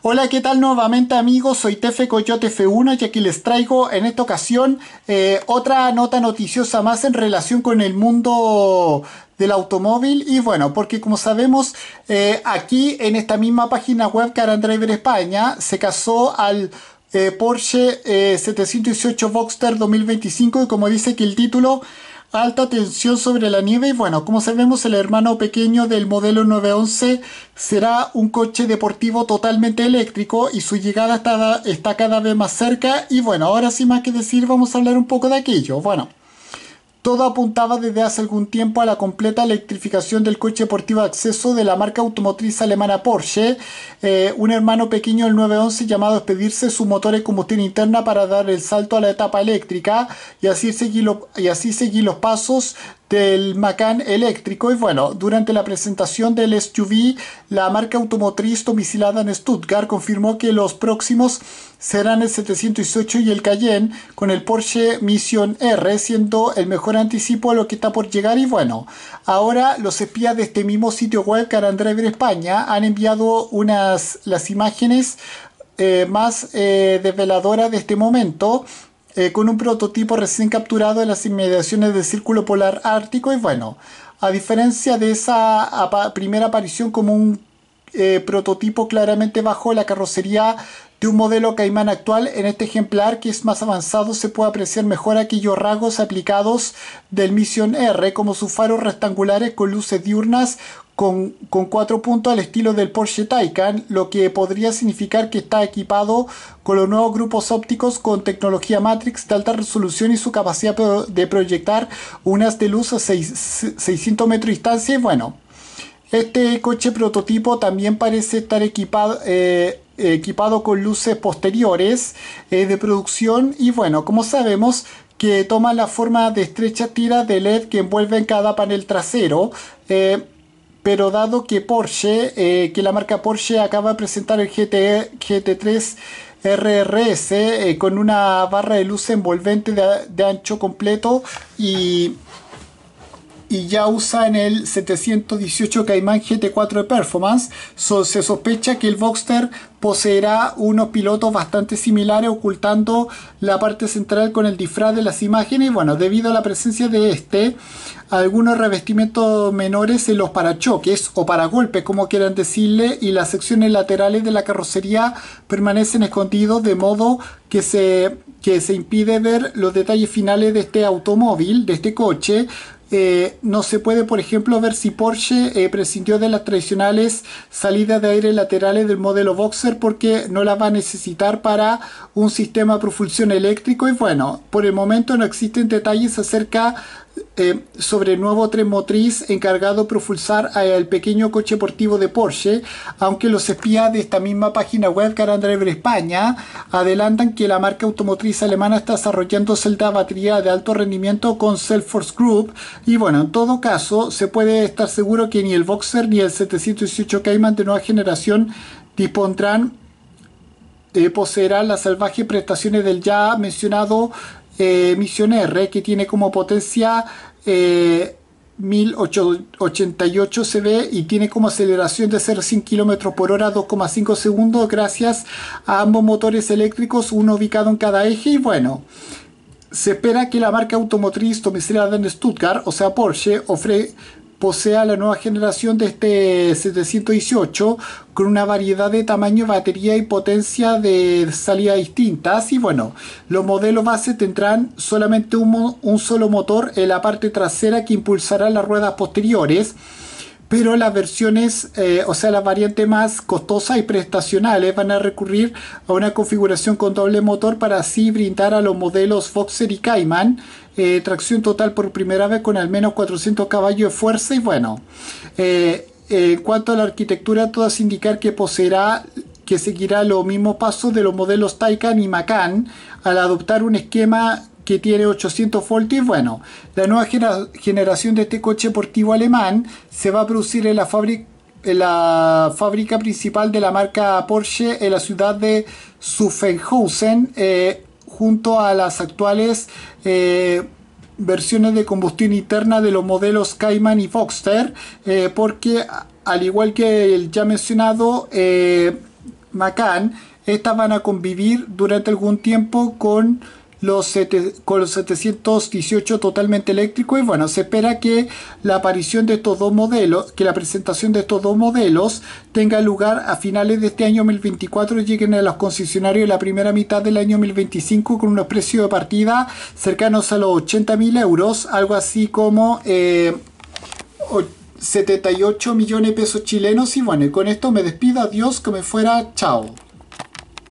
Hola, ¿qué tal nuevamente amigos? Soy Tefe Coyote F1 y aquí les traigo en esta ocasión eh, otra nota noticiosa más en relación con el mundo del automóvil y bueno, porque como sabemos eh, aquí en esta misma página web Car Driver España se casó al eh, Porsche 718 Boxster 2025 y como dice que el título alta tensión sobre la nieve y bueno, como sabemos el hermano pequeño del modelo 911 será un coche deportivo totalmente eléctrico y su llegada está, está cada vez más cerca y bueno, ahora sin más que decir vamos a hablar un poco de aquello. Bueno. Todo apuntaba desde hace algún tiempo a la completa electrificación del coche deportivo de acceso de la marca automotriz alemana Porsche. Eh, un hermano pequeño del 911 llamado a expedirse su motor de combustión interna para dar el salto a la etapa eléctrica y así seguir, y así seguir los pasos del Macan eléctrico. Y bueno, durante la presentación del SUV, la marca automotriz domicilada en Stuttgart confirmó que los próximos serán el 708 y el Cayenne con el Porsche Mission R siendo el mejor anticipo a lo que está por llegar y bueno, ahora los espías de este mismo sitio web Carandriver España han enviado unas las imágenes eh, más eh, desveladoras de este momento eh, con un prototipo recién capturado en las inmediaciones del Círculo Polar Ártico y bueno, a diferencia de esa primera aparición como un eh, prototipo claramente bajo la carrocería de un modelo Caimán actual, en este ejemplar que es más avanzado se puede apreciar mejor aquellos rasgos aplicados del Mission R, como sus faros rectangulares con luces diurnas con, cuatro puntos al estilo del Porsche Taycan, lo que podría significar que está equipado con los nuevos grupos ópticos con tecnología Matrix de alta resolución y su capacidad de proyectar unas de luz a 600 metros de distancia. bueno, este coche prototipo también parece estar equipado. Eh, equipado con luces posteriores eh, de producción y bueno como sabemos que toma la forma de estrecha tira de LED que envuelve cada panel trasero eh, pero dado que Porsche, eh, que la marca Porsche acaba de presentar el GT, 3 RRS con una barra de luz envolvente de ancho completo y y ya usa en el 718 Cayman GT4 de Performance. se sospecha que el Boxster poseerá unos pilotos bastante similares ocultando la parte central con el disfraz de las imágenes. Y bueno, debido a la presencia de este, algunos revestimientos menores en los parachoques o paragolpes, como quieran decirle, y las secciones laterales de la carrocería permanecen escondidos de modo que se, que se impide ver los detalles finales de este automóvil, de este coche no se puede, por ejemplo, ver si Porsche eh, prescindió de las tradicionales salidas de aire laterales del modelo Boxer porque no las va a necesitar para un sistema de propulsión eléctrico. Y bueno, por el momento no existen detalles acerca eh, sobre el nuevo tren motriz encargado de propulsar al pequeño coche deportivo de Porsche, aunque los espías de esta misma página web, Car España, adelantan que la marca automotriz alemana está desarrollando celda batería de alto rendimiento con Force Group y bueno, en todo caso se puede estar seguro que ni el Boxer ni el 718 Cayman de nueva generación dispondrán de eh, poseerán las salvajes prestaciones del ya mencionado eh, misión R, que tiene como potencia 1.888 1088 CV y tiene como aceleración de 100 km por hora 2,5 segundos gracias a ambos motores eléctricos, uno ubicado en cada eje y bueno. Se espera que la marca automotriz domiciliada de Stuttgart, o sea Porsche, ofre, posea la nueva generación de este 718 con una variedad de tamaño, batería y potencia de salida distintas. Y bueno, los modelos base tendrán solamente un, un solo motor en la parte trasera que impulsará las ruedas posteriores pero las versiones, eh, o sea, las variantes más costosas y prestacionales van a recurrir a una configuración con doble motor para así brindar a los modelos Foxer y Cayman eh, tracción total por primera vez con al menos 400 caballos de fuerza y bueno, eh, en cuanto a la arquitectura, todas indicar que poseerá que seguirá los mismos pasos de los modelos Taycan y Macan al adoptar un esquema que tiene 800 voltios. Bueno, la nueva generación de este coche deportivo alemán se va a producir en la, en la fábrica principal de la marca Porsche en la ciudad de Zuffenhausen, eh, junto a las actuales eh, versiones de combustión interna de los modelos Cayman y Foxster, eh, porque al igual que el ya mencionado Macan, estas van a convivir durante algún tiempo con los con los 718 totalmente eléctricos, y bueno, se espera que la aparición de estos dos modelos, que la presentación de estos dos modelos tenga lugar a finales de este año 2024 lleguen a los concesionarios en la primera mitad del año 2025 con unos precios de partida cercanos a los 80.000 euros, algo así como... 78 eh, millones de pesos chilenos y bueno, con esto me despido, adiós, que me fuera, chao.